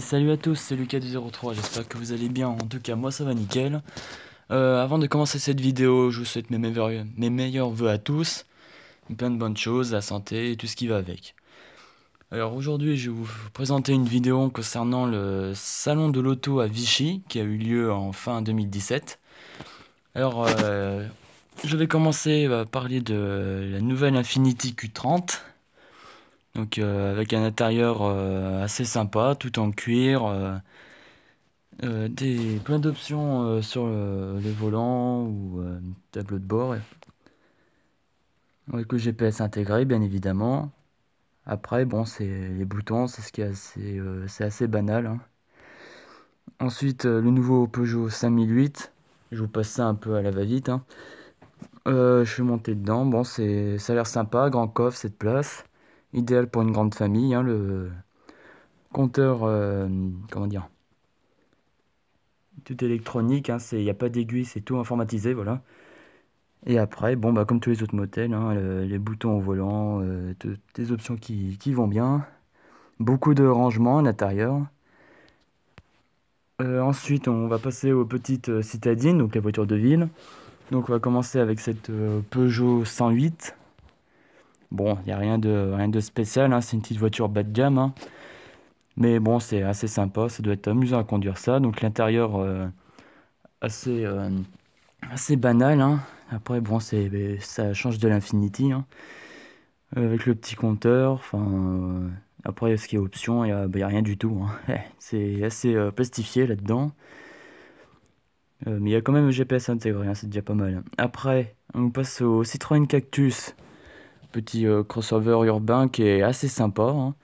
salut à tous, c'est Lucas du 03, j'espère que vous allez bien, en tout cas moi ça va nickel. Euh, avant de commencer cette vidéo, je vous souhaite mes, meilleurs, mes meilleurs voeux à tous, plein de bonnes choses, la santé et tout ce qui va avec. Alors aujourd'hui je vais vous présenter une vidéo concernant le salon de l'auto à Vichy qui a eu lieu en fin 2017. Alors euh, je vais commencer à euh, parler de la nouvelle Infinity Q30. Donc euh, avec un intérieur euh, assez sympa, tout en cuir. Euh, des, plein d'options sur le, les volants ou tableau de bord. Avec le GPS intégré, bien évidemment. Après, bon, c'est les boutons, c'est assez, c'est assez banal. Hein. Ensuite, le nouveau Peugeot 5008. Je vous passe ça un peu à la va-vite. Hein. je suis monté dedans. Bon, c'est, ça a l'air sympa. Grand coffre, cette place idéal pour une grande famille. Hein, le compteur, euh, comment dire, tout électronique. Il hein, n'y a pas d'aiguille, c'est tout informatisé, voilà. Et après, bon, bah, comme tous les autres motels, hein, les boutons au volant, euh, des toutes les options qui, vont bien. Beaucoup de rangements à l'intérieur. Euh, ensuite, on va passer aux petites citadines, donc la voiture de ville. Donc on va commencer avec cette Peugeot 108. Bon, il n'y a rien de, rien de spécial, hein, c'est une petite voiture bas de gamme. Hein. Mais bon, c'est assez sympa, ça doit être amusant à conduire ça. Donc l'intérieur, euh, assez, euh, assez banal. Hein. Après, bon, ça change de l'Infinity. Avec le petit compteur, enfin... Euh, après, ce qui est option, il n'y bah, a, rien du tout. C'est assez plastifié là-dedans. mais il y a quand même le GPS intégré, c'est déjà pas mal. Après, on passe au Citroën Cactus petit euh, crossover urbain qui est assez sympa. Hein.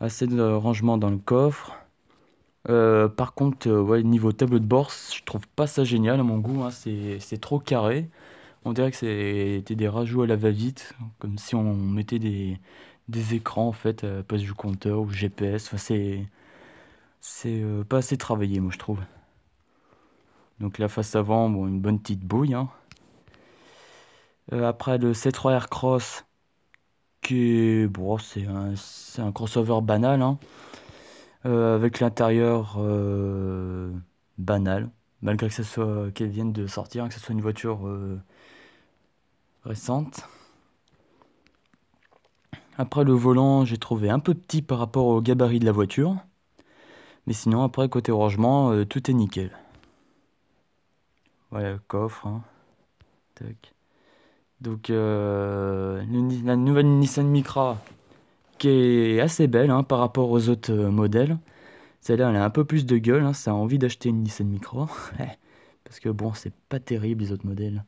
Assez de rangement dans le coffre. Euh, par contre, euh, niveau tableau de bord, je trouve pas ça génial à mon goût. Hein. C'est trop carré. On dirait que c'était des rajouts à la va-vite, comme si on mettait des, écrans en fait à place du compteur ou GPS. Enfin, c'est pas assez travaillé, moi je trouve. Donc la face avant, bon, une bonne petite bouille. Hein. après le C3R Cross, qui bon, c'est un, crossover banal, hein. euh, avec l'intérieur euh, banal, malgré que ça soit qu'elle vienne de sortir, hein, que ce soit une voiture euh, récente. Après le volant, j'ai trouvé un peu petit par rapport au gabarit de la voiture. Mais sinon, après, côté rangement, tout est nickel. Voilà le coffre. Hein. Donc euh, la nouvelle Nissan Micra qui est assez belle hein, par rapport aux autres euh, modèles. Celle-là, elle a un peu plus de gueule, hein, ça a envie d'acheter une Nissan Micra. Parce que bon, c'est pas terrible les autres modèles.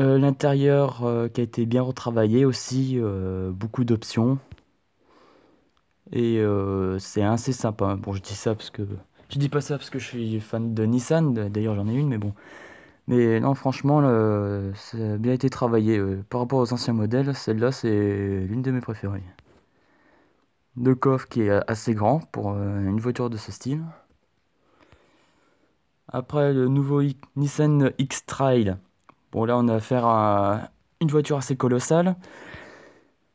Euh, l'intérieur qui a été bien retravaillé aussi, beaucoup d'options. Et c'est assez sympa. Bon, je dis ça parce que... Je dis pas ça parce que je suis fan de Nissan, d'ailleurs j'en ai une, mais bon. Mais non, franchement, ça a bien été travaillé. Par rapport aux anciens modèles, celle-là, c'est l'une de mes préférées. Le coffre qui est assez grand pour euh, une voiture de ce style. Après, le nouveau Nissan X-Trail. Bon, là, on a affaire à une voiture assez colossale.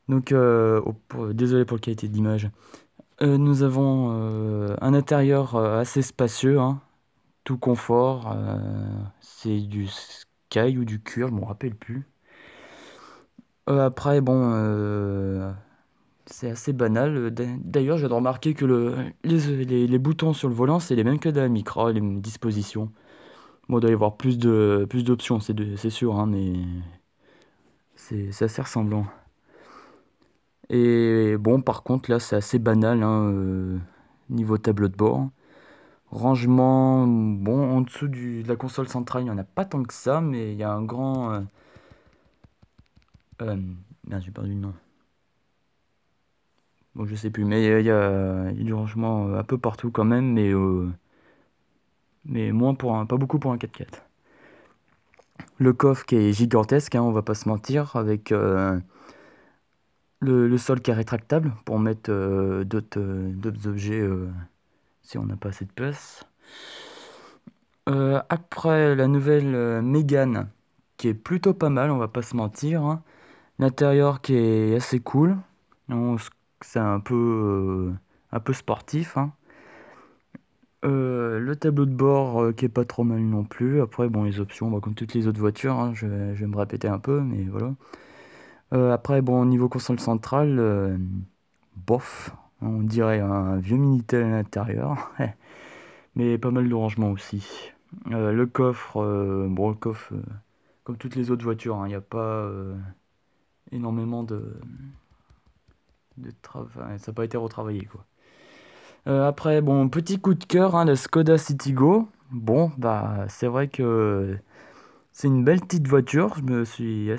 Donc, euh, oh, désolé pour la qualité d'image. Euh, nous avons euh, un intérieur euh, assez spacieux, hein tout confort. Euh, c'est du sky ou du cuir, je m'en rappelle plus. Euh, après, bon, euh, c'est assez banal. D'ailleurs, j'ai remarqué que le, les, les, boutons sur le volant, c'est les mêmes que dans la Micra, les mêmes dispositions. Bon, il doit y avoir plus plus d'options, c'est sûr, hein, mais c'est assez ressemblant. Et bon, par contre, là, c'est assez banal hein, niveau tableau de bord. Rangement, bon, en dessous de la console centrale, il n'y en a pas tant que ça, mais il y a un grand... Euh, euh, merde, j'ai perdu le nom. Bon, je sais plus, mais il y, a du rangement euh, un peu partout quand même, mais, mais moins pour un, pas beaucoup pour un 4x4. Le coffre qui est gigantesque, hein, on va pas se mentir, avec le, le, sol qui est rétractable pour mettre d'autres objets on n'a pas assez de place. Euh, après la nouvelle euh, Mégane, qui est plutôt pas mal, on va pas se mentir. Hein. L'intérieur qui est assez cool. C'est un peu, euh, un peu sportif. Hein. le tableau de bord qui est pas trop mal non plus. Après, bon, les options, bah, comme toutes les autres voitures, hein, je, vais, me répéter un peu, mais voilà. après, bon, niveau console centrale, bof, on dirait un vieux Minitel à l'intérieur. Mais pas mal de rangement aussi. Euh, le coffre, euh, bon, le coffre, euh, comme toutes les autres voitures, il hein, n'y a pas énormément de, travail. Ça n'a pas été retravaillé, quoi. après, bon, petit coup de cœur, la hein, Skoda Citigo. Bon, bah, c'est vrai que c'est une belle petite voiture. Je me suis.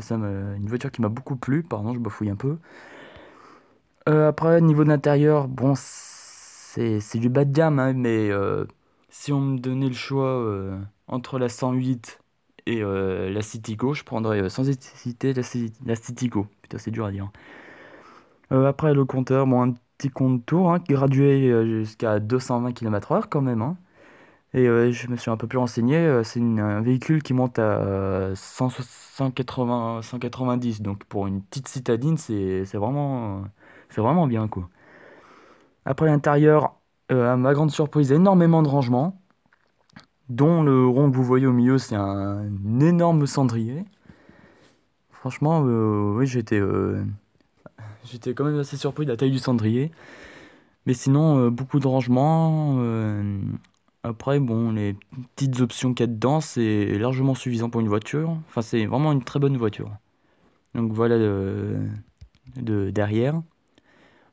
Ça une voiture qui m'a beaucoup plu. Pardon, je bafouille un peu. Euh, après, niveau d'intérieur bon, c'est du bas de gamme, hein, mais euh, si on me donnait le choix euh, entre la 108 et la Citigo, je prendrais sans hésiter la, la Citigo. Putain, c'est dur à dire. Hein. après, le compteur, bon, un petit compte tour, hein, gradué jusqu'à 220 km/h quand même. Et je me suis un peu plus renseigné, c'est un véhicule qui monte à 180, 190, donc pour une petite citadine, c'est vraiment c'est vraiment bien, quoi. Après l'intérieur, euh, à ma grande surprise, énormément de rangements, dont le rond que vous voyez au milieu, c'est un énorme cendrier. Franchement, euh, oui, j'étais, euh, j'étais quand même assez surpris de la taille du cendrier. Mais sinon, beaucoup de rangements. après, bon, les petites options qu'il y a dedans, c'est largement suffisant pour une voiture. Enfin, c'est vraiment une très bonne voiture. Donc voilà de derrière.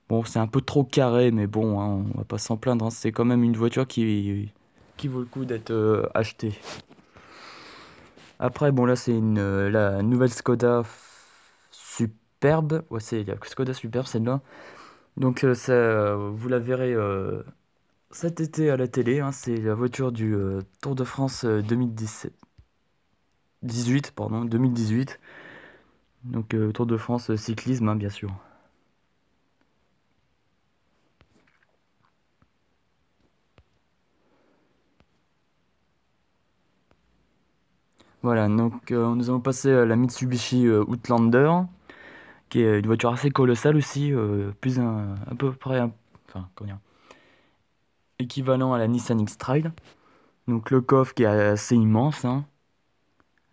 Bon, c'est un peu trop carré, mais bon, hein, on va pas s'en plaindre. Hein. C'est quand même une voiture qui, qui vaut le coup d'être euh, achetée. Après, bon, là, c'est une, euh, la nouvelle Skoda Superbe. Ouais, c'est la Skoda Superbe, celle-là. Donc, euh, ça, vous la verrez cet été à la télé. Hein. c'est la voiture du Tour de France 2017. 18, pardon, 2018. Donc, Tour de France cyclisme, bien sûr. Voilà, donc euh, nous avons passé euh, la Mitsubishi euh, Outlander, qui est une voiture assez colossale aussi, plus un, à peu près, enfin, comment dire, équivalent à la Nissan x Tride. Donc le coffre qui est assez immense. Hein.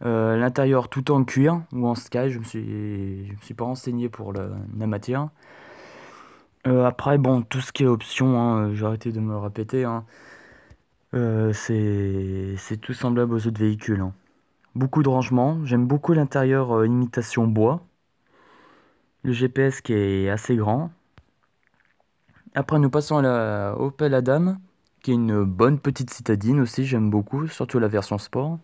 L'intérieur tout en cuir ou en sky, je me me suis pas renseigné pour la, matière. après, bon, tout ce qui est option, hein, j'ai arrêté de me répéter, hein, c'est tout semblable aux autres véhicules. Hein beaucoup de rangement. J'aime beaucoup l'intérieur euh, imitation bois. Le GPS qui est assez grand. Après, nous passons à la Opel Adam, qui est une bonne petite citadine aussi, j'aime beaucoup, surtout la version sport.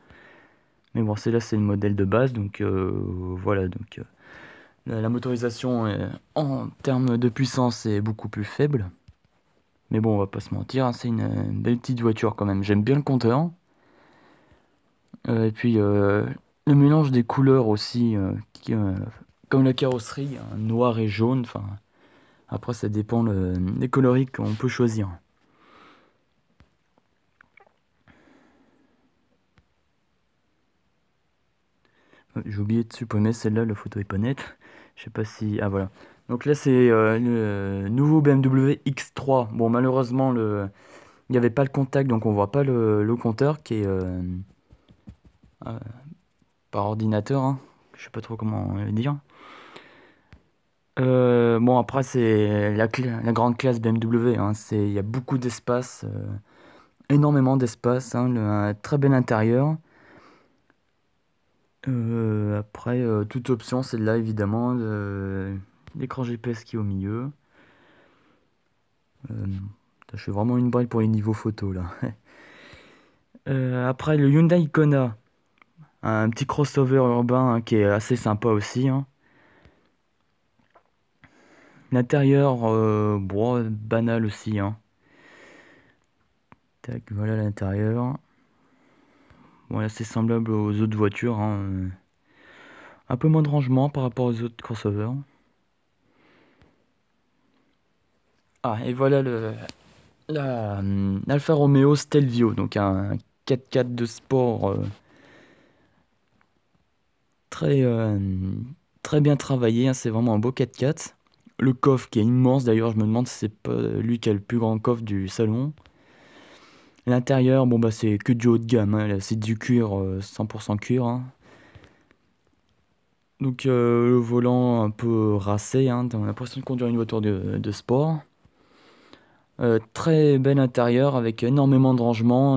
Mais bon, celle-là, c'est le modèle de base, donc euh, voilà. Donc, euh, la motorisation en termes de puissance est beaucoup plus faible. Mais bon, on va pas se mentir, hein, c'est une, une, belle petite voiture quand même. J'aime bien le compteur. Euh, et puis euh, le mélange des couleurs aussi, euh, comme la carrosserie, hein, noir et jaune. Enfin, après, ça dépend des coloris qu'on peut choisir. J'ai oublié de supprimer celle-là, la photo est pas nette. Je sais pas si. Ah voilà. Donc là, c'est le nouveau BMW X3. Bon, malheureusement, le... il n'y avait pas le contact, donc on voit pas le, compteur qui est. Euh, par ordinateur. Hein. Je sais pas trop comment le dire. Euh, bon, après, c'est la, grande classe BMW. Hein. Il y a beaucoup d'espace, euh, énormément d'espace, hein. un très bel intérieur. après, toute option, c'est là évidemment. L'écran GPS qui est au milieu. je suis vraiment une brille pour les niveaux photo là. après, le Hyundai Kona un petit crossover urbain hein, qui est assez sympa aussi. Hein. L'intérieur, euh, bois banal aussi. Hein. voilà l'intérieur. Bon, c'est semblable aux autres voitures. Un peu moins de rangement par rapport aux autres crossovers. Ah, et voilà le la hum, Romeo Stelvio, donc un 4x4 de sport. Euh, très, euh, très bien travaillé. Hein, c'est vraiment un beau 4x4. Le coffre qui est immense, d'ailleurs, je me demande si c'est pas euh, lui qui a le plus grand coffre du salon. L'intérieur, bon bah c'est que du haut de gamme, hein, c'est du cuir, 100% euh, cuir. Hein. Donc le volant un peu rassé on a l'impression de conduire une voiture de, sport. très bel intérieur avec énormément de rangement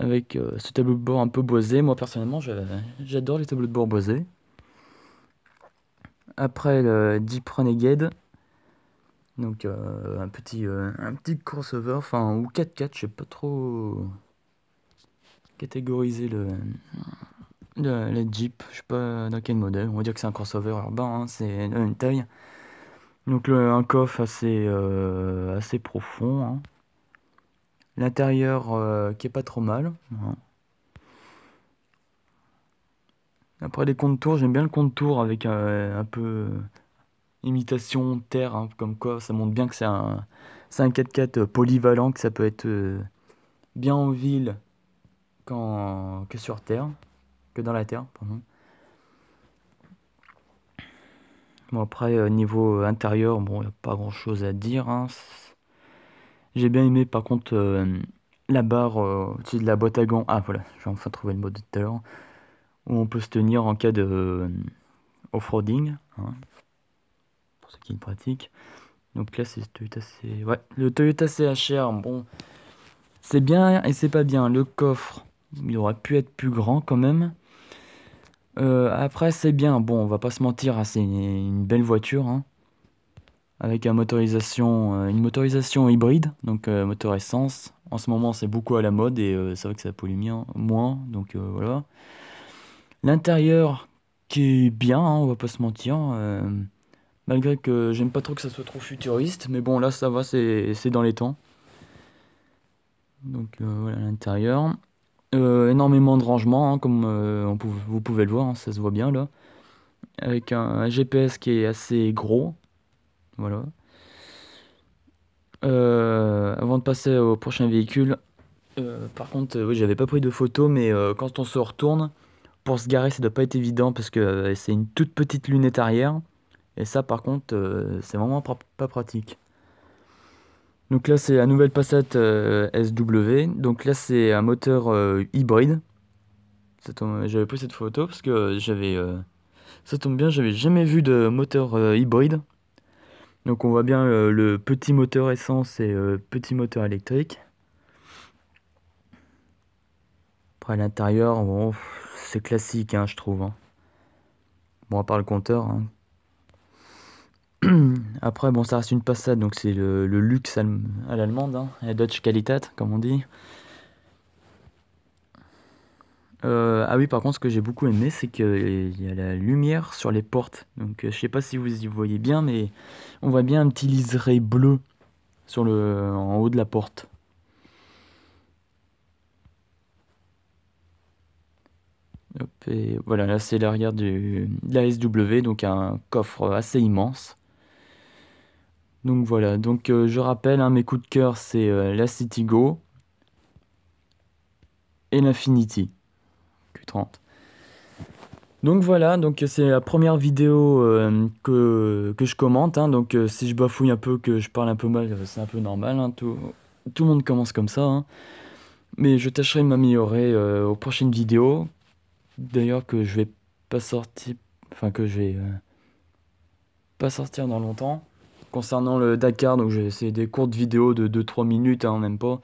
avec euh, ce tableau de bord un peu boisé. Moi personnellement, j'adore les tableaux de bord boisés. Après le Jeep Renegade, donc euh, un petit euh, un petit crossover, enfin ou 4-4, x je sais pas trop catégoriser le, le, Jeep, je sais pas dans quel modèle. On va dire que c'est un crossover urbain, hein, c'est une taille. Donc un coffre assez assez profond. Hein. L'intérieur euh, qui est pas trop mal. Après les contours, j'aime bien le contour avec euh, un peu euh, imitation terre, hein, comme quoi ça montre bien que c'est un, un 4 4 polyvalent, que ça peut être bien en ville quand que sur terre, que dans la terre, pardon. Bon après niveau intérieur, bon n'y a pas grand chose à dire, hein. J'ai bien aimé par contre euh, la barre euh, de la boîte à gants. Ah voilà, j'ai enfin trouvé le mot tout à l'heure. Où on peut se tenir en cas de euh, off-roading. Hein, pour ceux qui le pratiquent. Donc là c'est Toyota C. Ouais, le Toyota CHR, bon. C'est bien et c'est pas bien. Le coffre, il aurait pu être plus grand quand même. après, c'est bien. Bon, on va pas se mentir, hein, c'est une, belle voiture. Hein avec euh, une motorisation hybride, donc euh, moteur essence. En ce moment, c'est beaucoup à la mode et euh, c'est vrai que ça pollue moins, donc voilà. L'intérieur qui est bien, hein, on va pas se mentir. malgré que j'aime pas trop que ça soit trop futuriste, mais bon, là ça va, c'est dans les temps. Donc voilà l'intérieur. énormément de rangement, hein, comme vous pouvez le voir, hein, ça se voit bien là. Avec un, GPS qui est assez gros, voilà. Euh, avant de passer au prochain véhicule, euh, par contre, euh, oui, j'avais pas pris de photo mais quand on se retourne, pour se garer, ça doit pas être évident parce que c'est une toute petite lunette arrière. Et ça, par contre, c'est vraiment pas, pratique. Donc là, c'est la nouvelle Passat SW. Donc là, c'est un moteur hybride. J'avais pris cette photo parce que j'avais. ça tombe bien, j'avais jamais vu de moteur hybride donc on voit bien euh, le petit moteur essence et euh, petit moteur électrique. Après l'intérieur, bon, c'est classique hein, je trouve. Hein. Bon à part le compteur. Hein. Après bon ça reste une passade donc c'est le, luxe à l'allemande, la Deutsche Qualität comme on dit. Euh, ah oui, par contre, ce que j'ai beaucoup aimé, c'est qu'il y a la lumière sur les portes. Donc, euh, je sais pas si vous y voyez bien, mais on voit bien un petit liseré bleu sur le, en haut de la porte. et voilà, là c'est l'arrière de la SW, donc un coffre assez immense. Donc voilà, donc euh, je rappelle, hein, mes coups de cœur c'est la la Go et l'Infinity. 30 Donc voilà, donc c'est la première vidéo euh, que, je commente. Hein. donc euh, si je bafouille un peu, que je parle un peu mal, euh, c'est un peu normal. Hein. tout, tout, le monde commence comme ça. Hein. Mais je tâcherai de m'améliorer aux prochaines vidéos. D'ailleurs que je vais pas sortir, enfin que je vais pas sortir dans longtemps. Concernant le Dakar, donc c'est des courtes vidéos de 2-3 minutes, même pas,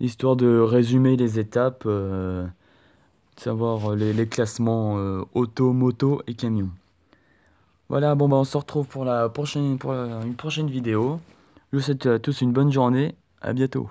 histoire de résumer les étapes savoir euh, les, les classements euh, auto, moto et camion. Voilà, bon bah on se retrouve pour la prochaine une prochaine vidéo. Je vous souhaite à euh, tous une bonne journée, à bientôt.